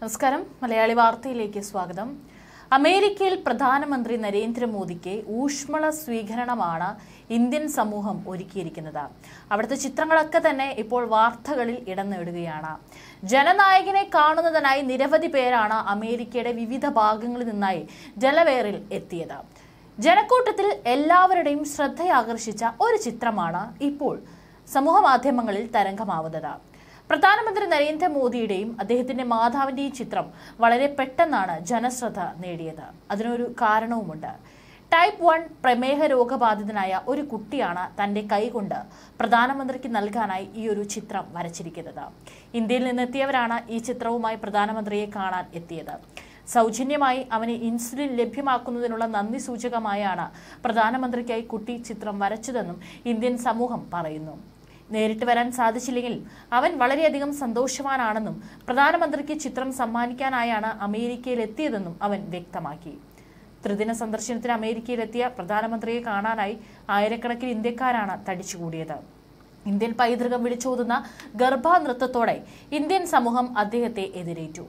നമസ്കാരം മലയാളി വാർത്തയിലേക്ക് സ്വാഗതം അമേരിക്കയിൽ പ്രധാനമന്ത്രി നരേന്ദ്രമോദിക്ക് ഊഷ്മള സ്വീകരണമാണ് ഇന്ത്യൻ സമൂഹം ഒരുക്കിയിരിക്കുന്നത് അവിടുത്തെ ചിത്രങ്ങളൊക്കെ തന്നെ ഇപ്പോൾ വാർത്തകളിൽ ഇടം നേടുകയാണ് ജനനായകനെ കാണുന്നതിനായി നിരവധി പേരാണ് അമേരിക്കയുടെ വിവിധ ഭാഗങ്ങളിൽ നിന്നായി ജലവേറിൽ എത്തിയത് ജനക്കൂട്ടത്തിൽ എല്ലാവരുടെയും ശ്രദ്ധയാകർഷിച്ച ഒരു ചിത്രമാണ് ഇപ്പോൾ സമൂഹ മാധ്യമങ്ങളിൽ തരംഗമാവുന്നത് പ്രധാനമന്ത്രി നരേന്ദ്രമോദിയുടെയും അദ്ദേഹത്തിന്റെ മാതാവിന്റെയും ചിത്രം വളരെ പെട്ടെന്നാണ് ജനശ്രദ്ധ നേടിയത് അതിനൊരു കാരണവുമുണ്ട് ടൈപ്പ് വൺ പ്രമേഹ രോഗബാധിതനായ ഒരു കുട്ടിയാണ് തന്റെ കൈകൊണ്ട് പ്രധാനമന്ത്രിക്ക് നൽകാനായി ഈ ഒരു ചിത്രം വരച്ചിരിക്കുന്നത് ഇന്ത്യയിൽ നിന്നെത്തിയവരാണ് ഈ ചിത്രവുമായി പ്രധാനമന്ത്രിയെ കാണാൻ എത്തിയത് സൗജന്യമായി അവന് ഇൻസുലിൻ ലഭ്യമാക്കുന്നതിനുള്ള നന്ദി സൂചകമായാണ് പ്രധാനമന്ത്രിക്കായി കുട്ടി ചിത്രം വരച്ചതെന്നും ഇന്ത്യൻ സമൂഹം പറയുന്നു നേരിട്ട് വരാൻ സാധിച്ചില്ലെങ്കിൽ അവൻ വളരെയധികം സന്തോഷവാനാണെന്നും പ്രധാനമന്ത്രിക്ക് ചിത്രം സമ്മാനിക്കാനായാണ് അമേരിക്കയിൽ എത്തിയതെന്നും അവൻ വ്യക്തമാക്കി ത്രിദിന സന്ദർശനത്തിന് അമേരിക്കയിലെത്തിയ പ്രധാനമന്ത്രിയെ കാണാനായി ആയിരക്കണക്കിന് ഇന്ത്യക്കാരാണ് തടിച്ചുകൂടിയത് ഇന്ത്യൻ പൈതൃകം വിളിച്ചോതുന്ന ഗർഭാനൃത്തത്തോടെ ഇന്ത്യൻ സമൂഹം അദ്ദേഹത്തെ എതിരേറ്റു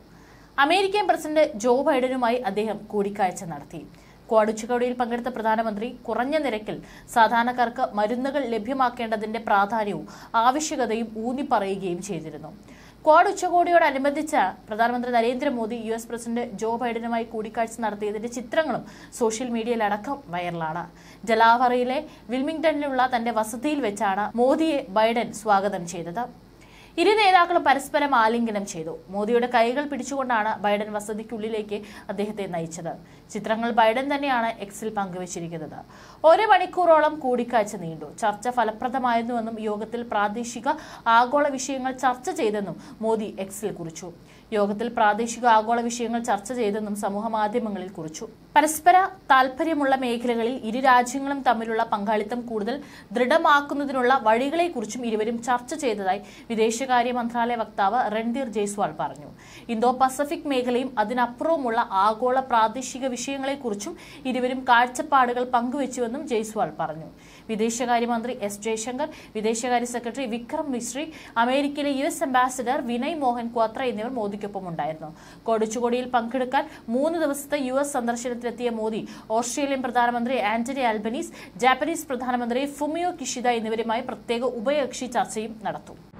അമേരിക്കൻ പ്രസിഡന്റ് ജോ ബൈഡനുമായി അദ്ദേഹം കൂടിക്കാഴ്ച നടത്തി ക്വാഡ് ഉച്ചകോടിയിൽ പങ്കെടുത്ത പ്രധാനമന്ത്രി കുറഞ്ഞ നിരക്കിൽ സാധാരണക്കാർക്ക് മരുന്നുകൾ ലഭ്യമാക്കേണ്ടതിന്റെ പ്രാധാന്യവും ആവശ്യകതയും ഊന്നിപ്പറയുകയും ചെയ്തിരുന്നു ക്വാഡ് ഉച്ചകോടിയോടനുബന്ധിച്ച പ്രധാനമന്ത്രി Narendra Modi U S president Joe ബൈഡനുമായി കൂടിക്കാഴ്ച നടത്തിയതിന്റെ ചിത്രങ്ങളും സോഷ്യൽ മീഡിയയിലടക്കം വൈറലാണ് ജലാവറയിലെ വിൽമിംഗ്ടണിലുള്ള തന്റെ വസതിയിൽ വെച്ചാണ് മോദിയെ ബൈഡൻ സ്വാഗതം ചെയ്തത് ഇരു നേതാക്കളും പരസ്പരം ആലിംഗനം ചെയ്തു മോദിയുടെ കൈകൾ പിടിച്ചുകൊണ്ടാണ് ബൈഡൻ വസതിക്കുള്ളിലേക്ക് അദ്ദേഹത്തെ നയിച്ചത് ചിത്രങ്ങൾ ബൈഡൻ തന്നെയാണ് എക്സിൽ പങ്കുവച്ചിരിക്കുന്നത് ഒരു മണിക്കൂറോളം കൂടിക്കാഴ്ച നീണ്ടു ചർച്ച ഫലപ്രദമായിരുന്നുവെന്നും യോഗത്തിൽ പ്രാദേശിക ആഗോള വിഷയങ്ങൾ ചർച്ച ചെയ്തെന്നും മോദി എക്സിൽ കുറിച്ചു യോഗത്തിൽ പ്രാദേശിക ആഗോള വിഷയങ്ങൾ ചർച്ച ചെയ്തെന്നും സമൂഹ മാധ്യമങ്ങളിൽ കുറിച്ചു പരസ്പര താൽപര്യമുള്ള മേഖലകളിൽ ഇരു രാജ്യങ്ങളും തമ്മിലുള്ള പങ്കാളിത്തം കൂടുതൽ ദൃഢമാക്കുന്നതിനുള്ള വഴികളെക്കുറിച്ചും ഇരുവരും ചർച്ച ചെയ്തതായി വിദേശകാര്യ മന്ത്രാലയ വക്താവ് രൺധീർ ജയ്സ്വാൾ പറഞ്ഞു ഇന്തോ പസഫിക് മേഖലയും അതിനപ്പുറവുമുള്ള ആഗോള പ്രാദേശിക വിഷയങ്ങളെക്കുറിച്ചും ഇരുവരും കാഴ്ചപ്പാടുകൾ പങ്കുവച്ചുവെന്നും ജയ്സ്വാൾ പറഞ്ഞു വിദേശകാര്യമന്ത്രി എസ് ജയശങ്കർ വിദേശകാര്യ സെക്രട്ടറി വിക്രം മിശ്രി അമേരിക്കയിലെ U S ambassador Vinay Mohan Kwatra എന്നിവർ മോദിക്കൊപ്പം ഉണ്ടായിരുന്നു കൊടിച്ചുകൊടിയിൽ പങ്കെടുക്കാൻ മൂന്ന് ദിവസത്തെ യു എസ് സന്ദർശനത്തിലെത്തിയ മോദി ഓസ്ട്രേലിയൻ പ്രധാനമന്ത്രി ആന്റണി ആൽബനീസ് ജാപ്പനീസ് പ്രധാനമന്ത്രി ഫുമിയോ കിഷിദ എന്നിവരുമായി പ്രത്യേക ഉഭയകക്ഷി ചർച്ചയും നടത്തും